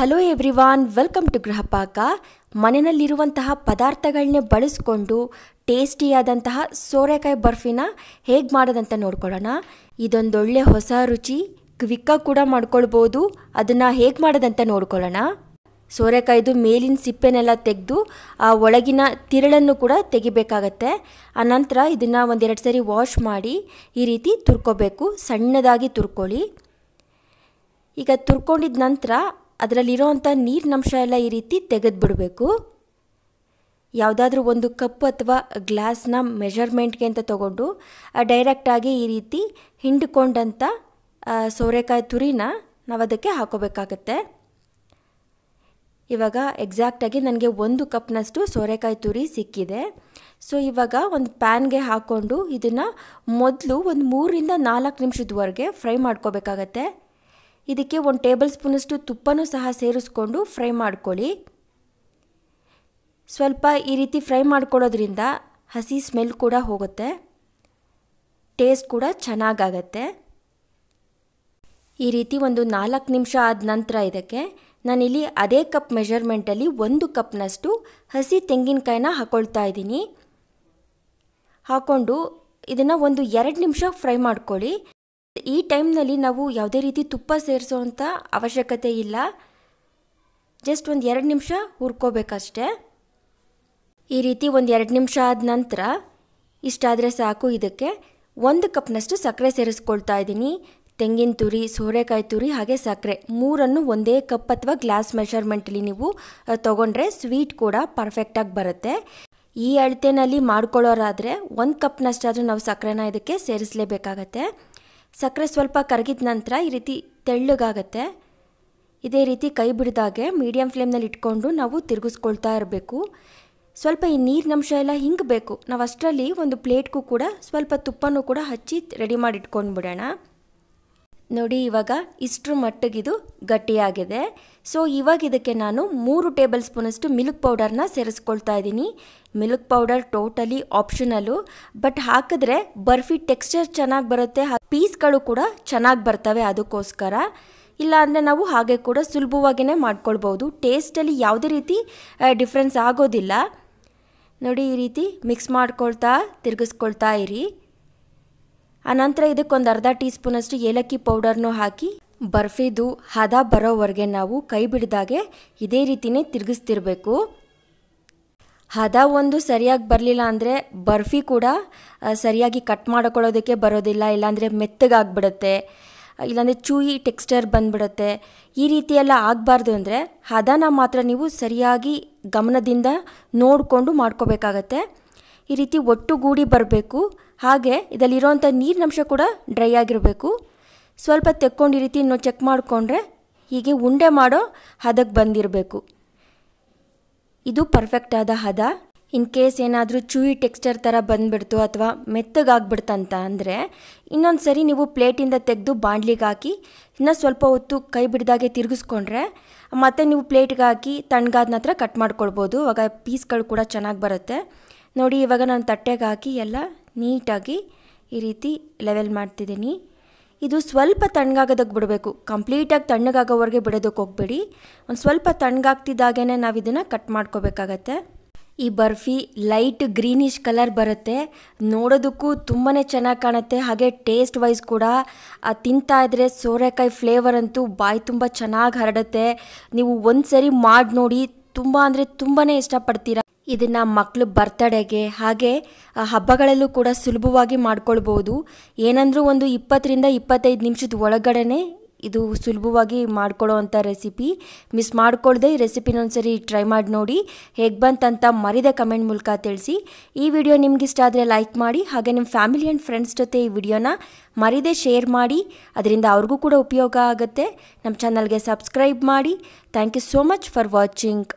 hello everyone welcome to Grihapaka ಮನೆಯಲ್ಲಿರುವಂತಹ ಪದಾರ್ಥಗಳನ್ನೇ ಬಳಸ್ಕೊಂಡು ಟೇಸ್ಟಿಯಾದಂತಹ ಸೋರೆಕಾಯಿ ಬರ್ಫಿನ ಹೇಗೆ ಮಾಡೋದಂತ ನೋಡ್ಕೊಳ್ಳೋಣ ಇದೊಂದೊಳ್ಳೆ ಹೊಸ ರುಚಿ ಕ್ವಿಕ್ಕಾಗಿ ಕೂಡ ಮಾಡ್ಕೊಳ್ಬೋದು ಅದನ್ನು ಹೇಗೆ ಮಾಡೋದಂತ ನೋಡ್ಕೊಳ್ಳೋಣ ಸೋರೆಕಾಯ್ದು ಮೇಲಿನ ಸಿಪ್ಪೆನೆಲ್ಲ ತೆಗೆದು ಆ ಒಳಗಿನ ತಿರಳನ್ನು ಕೂಡ ತೆಗಿಬೇಕಾಗತ್ತೆ ಆ ನಂತರ ಇದನ್ನು ಒಂದೆರಡು ಸರಿ ವಾಶ್ ಮಾಡಿ ಈ ರೀತಿ ತುರ್ಕೋಬೇಕು ಸಣ್ಣದಾಗಿ ತುರ್ಕೊಳ್ಳಿ ಈಗ ತುರ್ಕೊಂಡಿದ ನಂತರ ಅದರಲ್ಲಿರೋವಂಥ ನೀರಿನಂಶ ನೀರಿನ ಅಂಶ ಎಲ್ಲ ಈ ರೀತಿ ತೆಗೆದುಬಿಡಬೇಕು ಯಾವುದಾದ್ರೂ ಒಂದು ಕಪ್ ಅಥವಾ ಗ್ಲಾಸ್ನ ಮೆಜರ್ಮೆಂಟ್ಗೆ ಅಂತ ತಗೊಂಡು ಡೈರೆಕ್ಟಾಗಿ ಈ ರೀತಿ ಹಿಂಡ್ಕೊಂಡಂಥ ಸೋರೆಕಾಯಿ ತುರಿನ ನಾವು ಅದಕ್ಕೆ ಹಾಕೋಬೇಕಾಗತ್ತೆ ಇವಾಗ ಎಕ್ಸಾಕ್ಟಾಗಿ ನನಗೆ ಒಂದು ಕಪ್ನಷ್ಟು ಸೋರೆಕಾಯಿ ತುರಿ ಸಿಕ್ಕಿದೆ ಸೊ ಇವಾಗ ಒಂದು ಪ್ಯಾನ್ಗೆ ಹಾಕ್ಕೊಂಡು ಇದನ್ನು ಮೊದಲು ಒಂದು ಮೂರರಿಂದ ನಾಲ್ಕು ನಿಮಿಷದವರೆಗೆ ಫ್ರೈ ಮಾಡ್ಕೋಬೇಕಾಗತ್ತೆ ಇದಕ್ಕೆ ಒಂದು ಟೇಬಲ್ ಸ್ಪೂನಷ್ಟು ತುಪ್ಪನೂ ಸಹ ಸೇರಿಸ್ಕೊಂಡು ಫ್ರೈ ಮಾಡ್ಕೊಳ್ಳಿ ಸ್ವಲ್ಪ ಈ ರೀತಿ ಫ್ರೈ ಮಾಡ್ಕೊಳ್ಳೋದ್ರಿಂದ ಹಸಿ ಸ್ಮೆಲ್ ಕೂಡ ಹೋಗುತ್ತೆ ಟೇಸ್ಟ್ ಕೂಡ ಚೆನ್ನಾಗಾಗತ್ತೆ ಈ ರೀತಿ ಒಂದು ನಾಲ್ಕು ನಿಮಿಷ ಆದ ನಂತರ ಇದಕ್ಕೆ ನಾನಿಲ್ಲಿ ಅದೇ ಕಪ್ ಮೆಷರ್ಮೆಂಟಲ್ಲಿ ಒಂದು ಕಪ್ನಷ್ಟು ಹಸಿ ತೆಂಗಿನಕಾಯಿನ ಹಾಕ್ಕೊಳ್ತಾ ಇದ್ದೀನಿ ಹಾಕ್ಕೊಂಡು ಇದನ್ನು ಒಂದು ಎರಡು ನಿಮಿಷ ಫ್ರೈ ಮಾಡ್ಕೊಳ್ಳಿ ಈ ಟೈಮ್ನಲ್ಲಿ ನಾವು ಯಾವುದೇ ರೀತಿ ತುಪ್ಪ ಸೇರಿಸೋವಂಥ ಅವಶ್ಯಕತೆ ಇಲ್ಲ ಜಸ್ಟ್ ಒಂದು ಎರಡು ನಿಮಿಷ ಹುರ್ಕೋಬೇಕಷ್ಟೆ ಈ ರೀತಿ ಒಂದು ಎರಡು ನಿಮಿಷ ಆದ ನಂತರ ಇಷ್ಟಾದರೆ ಸಾಕು ಇದಕ್ಕೆ ಒಂದು ಕಪ್ನಷ್ಟು ಸಕ್ಕರೆ ಸೇರಿಸ್ಕೊಳ್ತಾ ಇದ್ದೀನಿ ತೆಂಗಿನ ತುರಿ ಸೋರೆಕಾಯಿ ತುರಿ ಹಾಗೆ ಸಕ್ಕರೆ ಮೂರನ್ನು ಒಂದೇ ಕಪ್ ಅಥವಾ ಗ್ಲಾಸ್ ಮೆಷರ್ಮೆಂಟಲ್ಲಿ ನೀವು ತೊಗೊಂಡ್ರೆ ಸ್ವೀಟ್ ಕೂಡ ಪರ್ಫೆಕ್ಟಾಗಿ ಬರುತ್ತೆ ಈ ಅಳತೆನಲ್ಲಿ ಮಾಡ್ಕೊಳ್ಳೋರಾದರೆ ಒಂದು ಕಪ್ನಷ್ಟಾದರೂ ನಾವು ಸಕ್ಕರೆನ ಇದಕ್ಕೆ ಸೇರಿಸಲೇಬೇಕಾಗತ್ತೆ ಸಕ್ಕರೆ ಸ್ವಲ್ಪ ಕರಗಿದ ನಂತರ ಈ ರೀತಿ ತೆಳ್ಳಗಾಗತ್ತೆ ಇದೇ ರೀತಿ ಕೈ ಬಿಡಿದಾಗೆ ಮೀಡಿಯಮ್ ಫ್ಲೇಮ್ನಲ್ಲಿ ಇಟ್ಕೊಂಡು ನಾವು ತಿರುಗಿಸ್ಕೊಳ್ತಾ ಇರಬೇಕು ಸ್ವಲ್ಪ ಈ ನೀರಿನಂಶ ಎಲ್ಲ ಹಿಂಗೆ ಬೇಕು ನಾವು ಅಷ್ಟರಲ್ಲಿ ಒಂದು ಪ್ಲೇಟ್ಗೂ ಕೂಡ ಸ್ವಲ್ಪ ತುಪ್ಪನೂ ಕೂಡ ಹಚ್ಚಿ ರೆಡಿ ಮಾಡಿ ಬಿಡೋಣ ನೋಡಿ ಇವಾಗ ಇಷ್ಟರ ಮಟ್ಟಗಿದು ಗಟ್ಟಿಯಾಗಿದೆ ಸೊ ಇವಾಗ ಇದಕ್ಕೆ ನಾನು ಮೂರು ಟೇಬಲ್ ಸ್ಪೂನಷ್ಟು ಮಿಲ್ಕ್ ಪೌಡರ್ನ ಸೇರಿಸ್ಕೊಳ್ತಾ ಇದ್ದೀನಿ milk powder totally optional but ಹಾಕಿದ್ರೆ ಬರ್ಫಿ ಟೆಕ್ಸ್ಚರ್ ಚೆನ್ನಾಗಿ ಬರುತ್ತೆ ಪೀಸ್ಗಳು ಕೂಡ ಚೆನ್ನಾಗಿ ಬರ್ತವೆ ಅದಕ್ಕೋಸ್ಕರ ಇಲ್ಲ ಅಂದರೆ ನಾವು ಹಾಗೆ ಕೂಡ ಸುಲಭವಾಗಿಯೇ ಮಾಡ್ಕೊಳ್ಬೋದು ಟೇಸ್ಟಲ್ಲಿ ಯಾವುದೇ ರೀತಿ ಡಿಫ್ರೆನ್ಸ್ ಆಗೋದಿಲ್ಲ ನೋಡಿ ಈ ರೀತಿ ಮಿಕ್ಸ್ ಮಾಡ್ಕೊಳ್ತಾ ತಿರುಗಿಸ್ಕೊಳ್ತಾ ಇರಿ ಆನಂತರ ಇದಕ್ಕೊಂದು ಅರ್ಧ ಟೀ ಸ್ಪೂನಷ್ಟು ಏಲಕ್ಕಿ ಪೌಡರ್ನು ಹಾಕಿ ಬರ್ಫಿದು ಹದ ಬರೋವರೆಗೆ ನಾವು ಕೈ ಬಿಡಿದಾಗೆ ಇದೇ ರೀತಿಯೇ ತಿರುಗಿಸ್ತಿರಬೇಕು ಹದ ಒಂದು ಸರಿಯಾಗಿ ಬರಲಿಲ್ಲ ಅಂದರೆ ಬರ್ಫಿ ಕೂಡ ಸರಿಯಾಗಿ ಕಟ್ ಮಾಡ್ಕೊಳ್ಳೋದಕ್ಕೆ ಬರೋದಿಲ್ಲ ಇಲ್ಲಾಂದರೆ ಮೆತ್ತಗಾಗ್ಬಿಡುತ್ತೆ ಇಲ್ಲಾಂದರೆ ಚೂಯಿ ಟೆಕ್ಸ್ಚರ್ ಬಂದ್ಬಿಡುತ್ತೆ ಈ ರೀತಿಯೆಲ್ಲ ಆಗಬಾರ್ದು ಅಂದರೆ ಹದನ ಮಾತ್ರ ನೀವು ಸರಿಯಾಗಿ ಗಮನದಿಂದ ನೋಡಿಕೊಂಡು ಮಾಡ್ಕೋಬೇಕಾಗತ್ತೆ ಈ ರೀತಿ ಒಟ್ಟುಗೂಡಿ ಬರಬೇಕು ಹಾಗೆ ಇದರಲ್ಲಿರೋವಂಥ ನೀರಿನ ಅಂಶ ಕೂಡ ಡ್ರೈ ಆಗಿರಬೇಕು ಸ್ವಲ್ಪ ತೆಕ್ಕೊಂಡು ರೀತಿ ಇನ್ನೂ ಚೆಕ್ ಮಾಡಿಕೊಂಡ್ರೆ ಹೀಗೆ ಉಂಡೆ ಮಾಡೋ ಹದಕ್ಕೆ ಬಂದಿರಬೇಕು ಇದು ಪರ್ಫೆಕ್ಟ್ ಆದ ಹದ ಇನ್ ಕೇಸ್ ಏನಾದರೂ ಚೂಯಿ ಟೆಕ್ಸ್ಚರ್ ಥರ ಬಂದ್ಬಿಡ್ತು ಅಥವಾ ಮೆತ್ತಗಾಗ್ಬಿಡ್ತಂತ ಅಂದರೆ ಇನ್ನೊಂದು ಸರಿ ನೀವು ಪ್ಲೇಟಿಂದ ತೆಗೆದು ಬಾಂಡ್ಲಿಗೆ ಹಾಕಿ ಇನ್ನೂ ಸ್ವಲ್ಪ ಹೊತ್ತು ಕೈ ಬಿಡ್ದಾಗೆ ತಿರುಗಿಸ್ಕೊಂಡ್ರೆ ಮತ್ತೆ ನೀವು ಪ್ಲೇಟ್ಗೆ ಹಾಕಿ ತಣ್ಣಗಾದ ನಂತರ ಕಟ್ ಮಾಡ್ಕೊಳ್ಬೋದು ಆವಾಗ ಪೀಸ್ಗಳು ಕೂಡ ಚೆನ್ನಾಗಿ ಬರುತ್ತೆ ನೋಡಿ ಇವಾಗ ನಾನು ತಟ್ಟೆಗೆ ಹಾಕಿ ಎಲ್ಲ ನೀಟಾಗಿ ಈ ರೀತಿ ಲೆವೆಲ್ ಮಾಡ್ತಿದ್ದೀನಿ ಇದು ಸ್ವಲ್ಪ ತಣ್ಣಗಾಗೋದಕ್ಕೆ ಬಿಡಬೇಕು ಕಂಪ್ಲೀಟಾಗಿ ತಣ್ಣಗಾಗೋವರೆಗೆ ಬಿಡೋದಕ್ಕೆ ಹೋಗ್ಬೇಡಿ ಒಂದು ಸ್ವಲ್ಪ ತಣ್ಣಗಾಗ್ತಿದ್ದಾಗೇ ನಾವು ಇದನ್ನು ಕಟ್ ಮಾಡ್ಕೋಬೇಕಾಗತ್ತೆ ಈ ಬರ್ಫಿ ಲೈಟ್ ಗ್ರೀನಿಶ್ ಕಲರ್ ಬರುತ್ತೆ ನೋಡೋದಕ್ಕೂ ತುಂಬಾ ಚೆನ್ನಾಗಿ ಕಾಣುತ್ತೆ ಹಾಗೆ ಟೇಸ್ಟ್ ವೈಸ್ ಕೂಡ ತಿಂತಾ ಇದ್ರೆ ಸೋರೆಕಾಯಿ ಫ್ಲೇವರ್ ಅಂತೂ ಬಾಯಿ ತುಂಬ ಚೆನ್ನಾಗಿ ಹರಡುತ್ತೆ ನೀವು ಒಂದು ಸರಿ ಮಾಡಿ ನೋಡಿ ತುಂಬ ಅಂದರೆ ತುಂಬಾ ಇಷ್ಟಪಡ್ತೀರಾ ಇದನ್ನು ಮಕ್ಕಳು ಬರ್ತಡೆಗೆ ಹಾಗೆ ಹಬ್ಬಗಳಲ್ಲೂ ಕೂಡ ಸುಲಭವಾಗಿ ಮಾಡ್ಕೊಳ್ಬೋದು ಏನಂದರೂ ಒಂದು ಇಪ್ಪತ್ತರಿಂದ ಇಪ್ಪತ್ತೈದು ನಿಮಿಷದ ಒಳಗಡೆ ಇದು ಸುಲಭವಾಗಿ ಮಾಡ್ಕೊಳ್ಳೋ ಅಂಥ ರೆಸಿಪಿ ಮಿಸ್ ಮಾಡ್ಕೊಳ್ಳದೆ ಈ ರೆಸಿಪಿನ ಒಂದ್ಸರಿ ಟ್ರೈ ಮಾಡಿ ನೋಡಿ ಹೇಗೆ ಬಂತಂತ ಮರಿದ ಕಮೆಂಟ್ ಮೂಲಕ ತಿಳಿಸಿ ಈ ವಿಡಿಯೋ ನಿಮ್ಗೆ ಇಷ್ಟ ಆದರೆ ಲೈಕ್ ಮಾಡಿ ಹಾಗೆ ನಿಮ್ಮ ಫ್ಯಾಮಿಲಿ ಆ್ಯಂಡ್ ಫ್ರೆಂಡ್ಸ್ ಜೊತೆ ಈ ವಿಡಿಯೋನ ಮರಿದೇ ಶೇರ್ ಮಾಡಿ ಅದರಿಂದ ಅವ್ರಿಗೂ ಕೂಡ ಉಪಯೋಗ ಆಗುತ್ತೆ ನಮ್ಮ ಚಾನಲ್ಗೆ ಸಬ್ಸ್ಕ್ರೈಬ್ ಮಾಡಿ thank you so much for watching